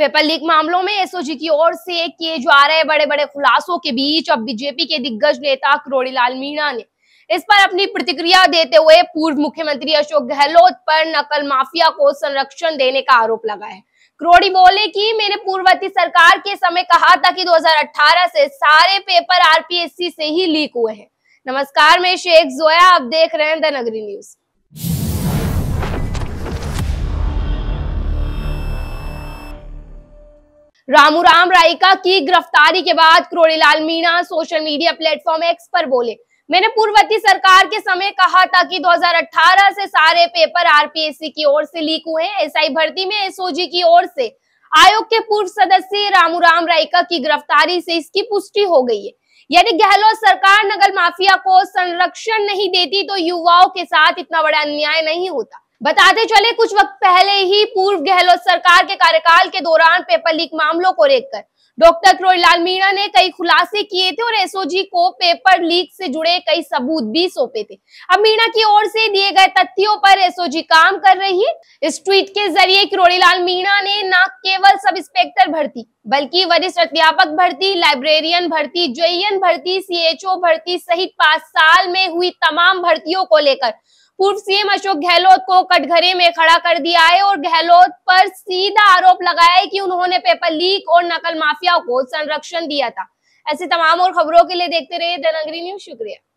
paper leak मामलों में SOG की ओर से किए जा रहे बड़े बड़े खुलासों के बीच अब बीजेपी के दिग्गज नेता लाल मीणा ने इस पर अपनी प्रतिक्रिया देते हुए पूर्व मुख्यमंत्री अशोक गहलोत पर नकल माफिया को संरक्षण देने का आरोप लगा है क्रोड़ी बोले कि मैंने पूर्ववर्ती सरकार के समय कहा था कि 2018 से सारे पेपर आरपीएससी से ही लीक हुए हैं नमस्कार मैं शेख जोया आप देख रहे हैं द नगरी न्यूज रामूराम रायका की गिरफ्तारी के बाद Kirodilal Meena social media platform X पर बोले मैंने पूर्ववर्ती सरकार के समय कहा था कि 2018 से सारे पेपर आरपीएससी की ओर से लीक हुए हैं एसआई भर्ती में एसओजी की ओर से आयोग के पूर्व सदस्य रामूराम रायका की गिरफ्तारी से इसकी पुष्टि हो गई है यदि गहलोत सरकार नगर माफिया को संरक्षण नहीं देती तो युवाओं के साथ इतना बड़ा अन्याय नहीं होता बताते चले कुछ वक्त पहले ही पूर्व गहलोत सरकार के कार्यकाल के दौरान पेपर लीक मामलों को लेकर डॉक्टर क्रोईलाल मीणा ने कई खुलासे किए थे और एसओजी को पेपर लीक से जुड़े कई सबूत भी सौंपे थे अब मीणा की ओर से दिए गए तथ्यों पर एसओजी काम कर रही है इस ट्वीट के जरिए किरोड़ीलाल मीणा ने ना सब इंस्पेक्टर भर्ती बल्कि वरिष्ठ अध्यापक भर्ती लाइब्रेरियन भर्ती जेईएन भर्ती सीएचओ भर्ती सहित पांच साल में हुई तमाम भर्तियों को लेकर पूर्व सीएम अशोक गहलोत को कटघरे में खड़ा कर दिया है और गहलोत पर सीधा आरोप लगाया है कि उन्होंने पेपर लीक और नकल माफिया को संरक्षण दिया था ऐसी तमाम और खबरों के लिए देखते रहिए दनगरी न्यूज शुक्रिया